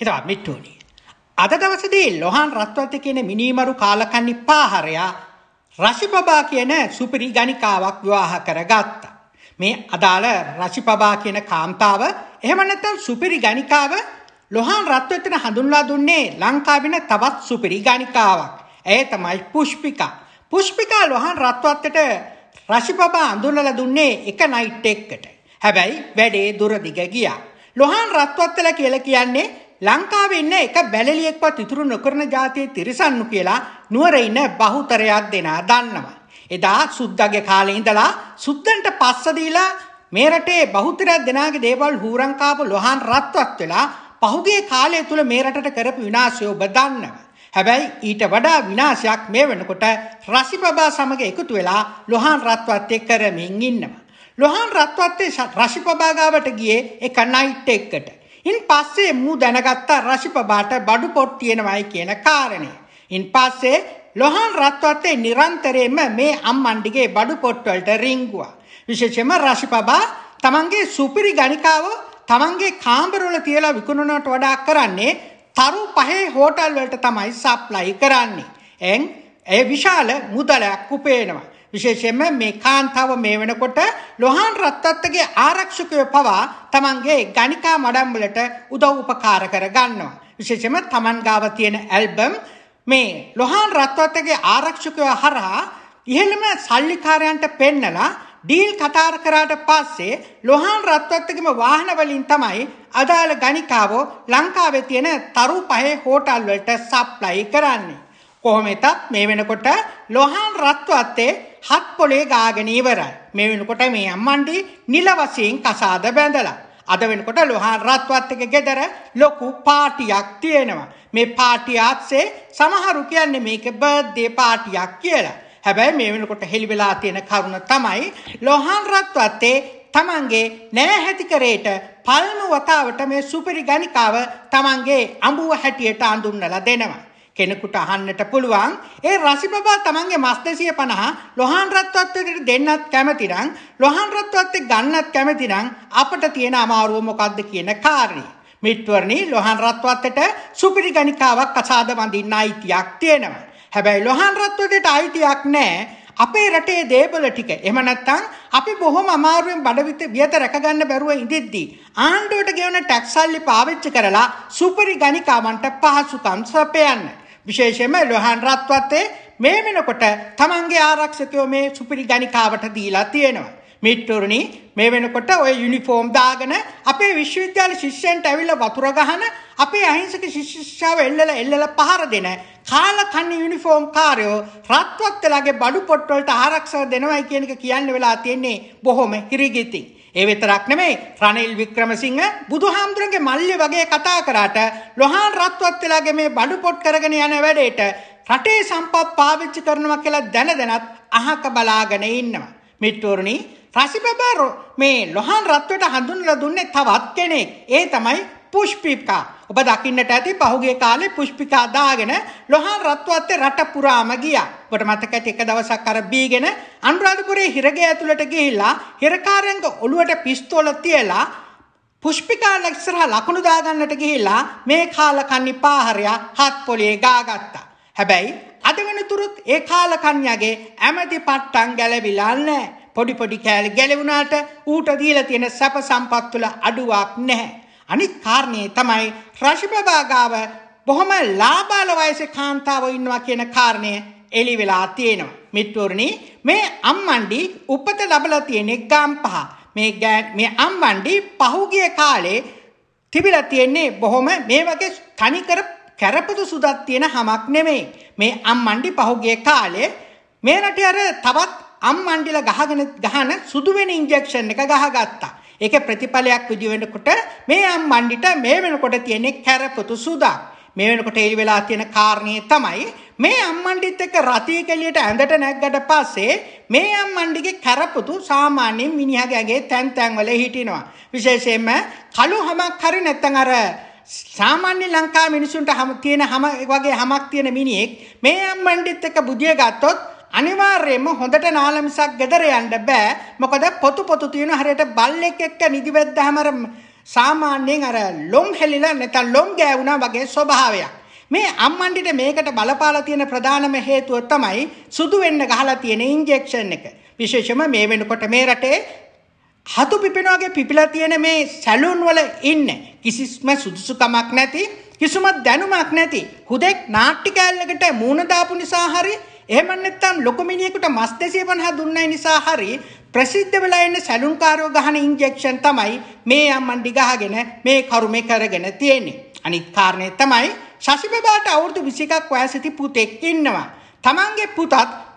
හිතවත් මිට්ටුවනි. අද දවසදී ලොහන් රත්වත කියන මිනීමරු කාලකන්නි පාහරයා රශිපබා කියන සුපිරි ගණිකාවක් විවාහ කරගත්තා. මේ අදාළ රශිපබා කියන කාන්තාව එහෙම නැත්නම් සුපිරි ගණිකාව ලොහන් රත්වතන හඳුන්වා දුන්නේ ලංකාවින තවත් සුපිරි ගණිකාවක්. ඇය තමයි පුෂ්පිකා. පුෂ්පිකා ලොහන් රත්වත්තට රශිපබා අඳුනලා දුන්නේ එක නයිට් එකකට. හැබැයි වැඩේ දුරදිග ගියා. ලොහන් රත්වත්තල කියලා කියන්නේ ලංකාවේ ඉන්න එක බැලලියෙක්වත් ඉතුරු නොකරන જાතියේ තිරසන්නු කියලා නුවර ඉන්න බහුතරයක් දෙනා දන්නවා. එදා සුද්දගේ කාලේ ඉඳලා සුද්දන්ට පස්ස දීලා මේ රටේ බහුතරයක් දෙනාගේ දේවල් හූරන් කාපු ලොහන් රත්වත් වෙලා පහුගිය කාලය තුල මේ රටට කරපු විනාශය ඔබ දන්නවා. හැබැයි ඊට වඩා විනාශයක් මේ වෙනකොට රසිපබා සමග එකතු වෙලා ලොහාන් රත්වත්තේ කරමින් ඉන්නවා. ලොහාන් රත්වත්තේ රසිපබා ගාවට ගියේ එක නයිට් එකකට. ඉන් පස්සේ මූ දැනගත්තා රශිපබාට බඩු පොට් තියෙනවයි කියන කාරණය. ඉන් පස්සේ ලොහන් රත්වත්තේ නිරන්තරයෙන්ම මේ අම්මන්ඩිගේ බඩු පොට්වලට රිංගුවා. විශේෂයෙන්ම රශිපබා තමන්ගේ සුපිරි ගණිකාව තමන්ගේ කාමරවල තියලා විකුණනට වඩා කරන්නේ තරු පහේ හෝටල් වලට තමයි සප්ලයි කරන්නේ. එන් ඒ විශාල මුදලක් උපයනවා. විශේෂයෙන්ම මේ කාන්තාව මේ වෙනකොට ලොහාන් රත්තත්තගේ ආරක්ෂකයෝ පවා තමන්ගේ ගණිකා මඩම්වලට උදව් උපකාර කර ගන්නවා. විශේෂයෙන්ම තමන් ගාව තියෙන ඇල්බම් මේ ලොහාන් රත්තත්තගේ ආරක්ෂකයෝ හරහා ඉහළම සල්ලිකාරයන්ට පෙන්නලා ඩීල් කතාර කරාට පස්සේ ලොහාන් රත්වත්තගේම වාහන වලින් තමයි අදාළ ගණිකාවෝ ලංකාවේ තියෙන තරු පහේ හෝටල් වලට සප්ලයි කරන්නේ. කොහොම වෙතත් මේ වෙනකොට ලොහාන් රත්වත්තේ හත් පොලේ ගාගෙන ඉවරයි. මේ වෙනකොට මේ අම්මන්ටි නිල වශයෙන් කසාද බැඳලා. අද වෙනකොට ලොහාන් රත්වත් එක ගෙදර ලොකු පාටියක් තියෙනවා. මේ පාටිය ආත්සේ සමහරු කියන්නේ මේක බර්ත්ඩේ පාටියක් කියලා. හැබැයි මේ වෙනකොට හෙලි වෙලා තියෙන කරුණ තමයි ලොහාන් රත්වත්තේ තමන්ගේ නෑහැති කරේට පළමු වතාවට මේ සුපිරි ගණිකාව තමන්ගේ අඹුව හැටියට අඳුන්නලා දෙනවා. කෙනෙකුට අහන්නට පුළුවන්. ඒ රසිපබා තමන්ගේ මස් 250 ලොහාන් රත්වත්වයට දෙන්නත් කැමති නම් ලොහාන් රත්වත්වයට ගන්නත් කැමති නම් අපට තියෙන අමාරුව මොකද්ද කියන කාරණේ. මිත්වර්ණි ලොහාන් රත්වත්වයට සුපිරි ගණිකාවක් අසාද වඳින්න අයිතියක් තියෙනවා. හැබැයි ලොහාන් රත්වත්වයට අයිතියක් නැහැ. අපේ රටේ දේපල ටික එහෙම නැත්නම් අපි බොහොම අමාරුවෙන් බඩවිත වියත රැකගන්න බැරුව ඉඳිද්දී ආණ්ඩුවට ගෙවන ටැක්ස් සල්ලි පාවිච්චි කරලා සුපරි ගණිකාවන්ට පහසුකම් සපයන්නේ විශේෂයෙන්ම ලොහන් රත්වත්තේ මේ වෙනකොට තමන්ගේ ආරක්ෂකයෝ මේ සුපිරි ගණිකාවට දීලා තියෙනවා. මිට්ටුරුණි මේ වෙනකොට ඔය යුනිෆෝම් දාගෙන අපේ විශ්වවිද්‍යාල ශිෂ්‍යයන්ට ඇවිල්ලා වතුර ගහන අපේ අහිංසක ශිෂ්‍යව එල්ලලා එල්ලලා පහර දෙන කාලකන්ණි යුනිෆෝම් කාරයෝ රත්වත්තලාගේ බඩු පොට්ටවලට ආරක්ෂා දෙනවයි කියන එක කියන්න වෙලා තියෙන්නේ බොහොම හිරිගිතින්. ඒ විතරක් නෙමෙයි රනිල් වික්‍රමසිංහ බුදුහාමුදුරන්ගේ මල්ලි වගේ කතා කරාට ලොහාන් රත්වත් වෙලාගේ මේ බඩු පොට් කරගෙන යන වැඩේට රටේ සම්පත් පාවිච්චි කරනවා කියලා දැන දැනත් අහක බලාගෙන ඉන්නවා. මිත්‍රෝරණි රසිබබා මේ ලොහාන් රත්වට හඳුන්වලා දුන්නේ තවත් කෙනෙක්. ඒ තමයි පුෂ්පිකා. ඔබ දකින්නට ඇති පහුගේ කාලේ පුෂ්පිකා දාගෙන ලොහන් රත්වත්තේ රට පුරාම ගියා. ඔබට මතක ඇති එක දවසක් අර බීගෙන අනුරාධපුරයේ හිරගේ ඇතුළට ගිහිල්ලා හිරකාරයන්ගේ ඔළුවට පිස්තෝල තියලා පුෂ්පිකා ලක්ෂරහ ලකුණු දාගන්නට ගිහිල්ලා මේ කාල කන්නි පාහරයා හත් පොලේ ගාගත්තා. හැබැයි අද වෙනතුරුත් ඒ කාල කන්‍යාගේ ඇමති පට්ටම් ගැලවිලා නැහැ. පොඩි පොඩි කෑලි ගැලවුණාට ඌට දීලා තියෙන සැප සම්පත් වල අඩුවක් නැහැ. අනිත් කාරණේ තමයි රෂිපබා ගාව බොහොම ලාබාල වයසේ කාන්තාවෝ ඉන්නවා කියන කාරණය එළි වෙලා තියෙනවා. මිත්වරණි මේ අම්මණ්ඩි උපත ලැබලා තියෙන ගම් පහ. මේ මේ අම්මණ්ඩි පහුගිය කාලේ තිබිලා තියෙන්නේ බොහොම මේ වගේ තනිකර කැරපතු සුදක් තියෙන හමක් නෙමෙයි. මේ අම්මණ්ඩි පහුගිය කාලේ මේ රටේ අර තවත් අම්මණ්ඩිලා ගහගෙන ගහන සුදු වෙන ඉන්ජෙක්ෂන් එක ගහගත්තා. ඒක ප්‍රතිඵලයක් විදිවෙනකොට මේ යම් මණ්ඩිට මේ වෙනකොට තියෙන කැරපොතු සුදක්. මේ වෙනකොට එළි වෙලා තියෙන කාරණේ තමයි මේ අම්මණ්ඩිත් එක්ක රතිය කෙලියට ඇඳට නැග්ගට පස්සේ මේ අම්මණ්ඩිගේ කරපොතු සාමාන්‍යයෙන් මිනිහාගේ ඇඟේ තැන් තැන් වල හිටිනවා. විශේෂයෙන්ම කළු හමක් හරි නැත්නම් අර සාමාන්‍ය ලංකා මිනිසුන්ට හම තියෙන හම වගේ හමක් තියෙන මිනිහෙක් මේ අම්මණ්ඩිත් එක්ක බුදිය ගත්තොත් අනිවාර්යයෙන්ම හොඳට නාල මිසක් gedere යන්න බෑ. මොකද පොතු පොතු තියෙන හරියට බල්ලෙක් එක්ක නිදිවෙද්දාම අර සාමාන්‍යයෙන් අර ලොම් හැලිලා නැත්නම් ලොම් ගෑවුනා වගේ ස්වභාවයක්. මේ අම්මන්ඩිට මේකට බලපාලා තියෙන ප්‍රධානම හේතුව තමයි සුදු වෙන්න ගහලා තියෙන ඉන්ජෙක්ෂන් එක. විශේෂයෙන්ම මේ වෙනකොට මේ රටේ හතු පිපෙන වගේ පිපිලා තියෙන මේ සැලූන් වල ඉන්න කිසිස්ම සුදුසුකමක් නැති කිසිම දැනුමක් නැති හුදෙක් නාට්‍ය කෑල්ලකට මූණ දාපු නිසා හරි එහෙම නැත්නම් ලොකු මිනිහෙකුට මස් 250 දුන්නයි නිසා හරි ප්‍රසිද්ධ වෙලා ඉන්න සැලුන්කාරයෝ ගහන ඉන්ජෙක්ෂන් තමයි මේ අම්මන්ඩි ගහගෙන මේ කරුමේ කරගෙන තියෙන්නේ. අනිත් කාරණේ තමයි ශෂිබබාට අවුරුදු 21ක් වයසති පුතෙක් ඉන්නවා. තමන්ගේ පුතත්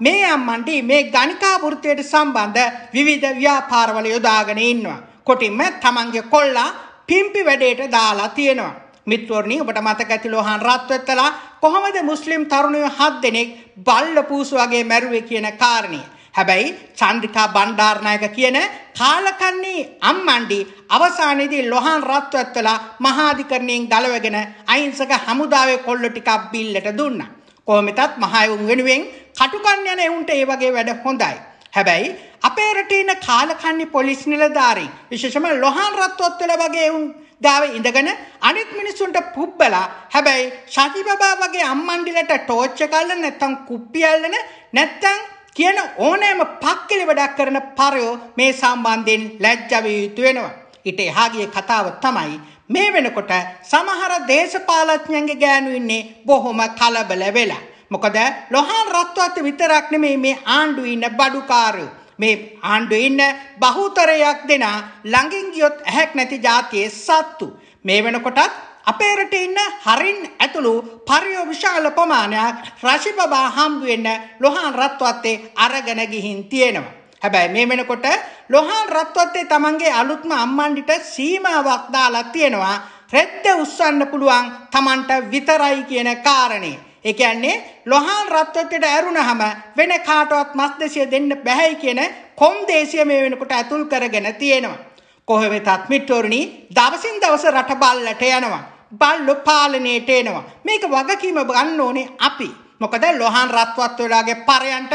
මේ අම්මන්ඩි මේ ගණිකා වෘත්තියට සම්බන්ධ විවිධ ව්‍යාපාරවල යොදාගෙන ඉන්නවා. කොටින්ම තමන්ගේ කොල්ලා පිම්පි වැඩේට දාලා තියෙනවා. මිත්වරණී ඔබට මතක ඇති ලෝහාන් රත්වෙත්තලා කොහොමද මුස්ලිම් තරුණයෝ හත් දෙනෙක් බල්ල පූසු වගේ මැරුවේ කියන කාරණය. හැබැයි චන්ද්‍රිකා බණ්ඩාරනායක කියන කාලකන්නේ අම්මණ්ඩි අවසානයේදී ලොහාන් රත්වෙත්තලා මහාධිකරණයෙන් ගලවගෙන අහිංසක හමුදාවේ කොල්ල ටිකක් බිල්ලට දුන්නා. කොහොමෙතත් මහයුන් වෙනුවෙන් කටුකන් යන එවුන්ට ඒ වගේ වැඩ හොඳයි. හැබැයි අපේ රටේ ඉන්න කාලකන්ණි පොලිස් නිලධාරීන් විශේෂම ලොහාන් රත්වත්වල වගේ උන් ගාව ඉඳගෙන අනිත් මිනිස්සුන්ට පුබ්බලා හැබැයි ශාති බබා වගේ අම්මන්ඩිලට ටෝච් එක අල්ලන නැත්තම් කුප්පි අල්ලන නැත්තම් කියන ඕනෑම පක්කලි වැඩක් කරන පරයෝ මේ සම්බන්ධයෙන් ලැජ්ජවිය යුතු වෙනවා. ඊට එහා ගිය කතාව තමයි මේ වෙනකොට සමහර දේශපාලඥයන්ගේ ගෑනු ඉන්නේ බොහොම කලබල වෙලා. මොකද ලොහාන් රත්වත් විතරක් නෙමේ මේ ආණ්ඩුවේ ඉන්න බඩුකාරයෝ මේ ආණ්ඩුවේ ඉන්න බහුතරයක් දෙනා ළඟින් ගියොත් ඇහැක් නැති જાතියේ සත්තු මේ වෙනකොටත් අපේ රටේ ඉන්න හරින් ඇතුළු පරිය විශාල ප්‍රමාණයක් රශිබබා හම්බ වෙන්න ලොහාන් රත්වත්තේ අරගෙන ගිහින් තියෙනවා. හැබැයි මේ වෙනකොට ලොහාන් රත්වත්තේ තමන්ගේ අලුත්ම අම්මන්ඩිට සීමාවක් දාලා තියෙනවා. රෙද්ද උස්සන්න පුළුවන් තමන්ට විතරයි කියන කාරණේ. ඒ කියන්නේ ලොහාන් රත්ත්වයට ඇරුණහම වෙන කාටවත් මස් දෙසිය දෙන්න බැහැයි කියන කොන්දේසිය මේ වෙනකොට ඇතුල් කරගෙන තියෙනවා. කොහොම වෙතත් මිට්ටෝරණි දවසින් දවස රට බල්ලට යනවා. බල්ලු පාලනයට එනවා. මේක වගකීම ගන්න ඕනේ අපි. මොකද ලොහාන් රත්වත්වලාගේ පරයන්ට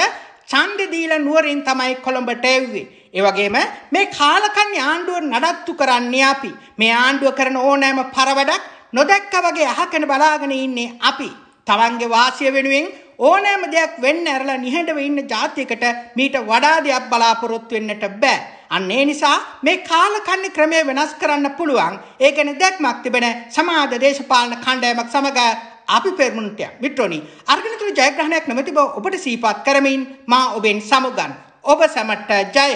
ඡන්දෙ දීලා නුවරින් තමයි කොළඹට එව්වේ. ඒ වගේම මේ කාලකන්‍ය ආණ්ඩුව නඩත්තු කරන්නේ අපි. මේ ආණ්ඩුව කරන ඕනෑම පරවඩක් නොදැක්ක වගේ අහගෙන බලාගෙන ඉන්නේ අපි. තමන්ගේ වාසිය වෙනුවෙන් ඕනෑම දෙයක් වෙන්න ඇරලා නිහඬව ඉන්න ජාතියකට මීට වඩා දෙයක් බලාපොරොත්තු වෙන්නට බෑ. අන්න ඒ නිසා මේ කාලකන්ණි ක්‍රමය වෙනස් කරන්න පුළුවන්. ඒ ගැන දැක්මක් තිබෙන සමාජ දේශපාලන කණ්ඩායමක් සමග අපි පෙරමුණට මිත්‍රෝනි අර්ගනතුරු ජයග්‍රහණයක් නොමැති බව ඔබට සීපත් කරමින් මා ඔබෙන් සමුගන්. ඔබ සැමට ජය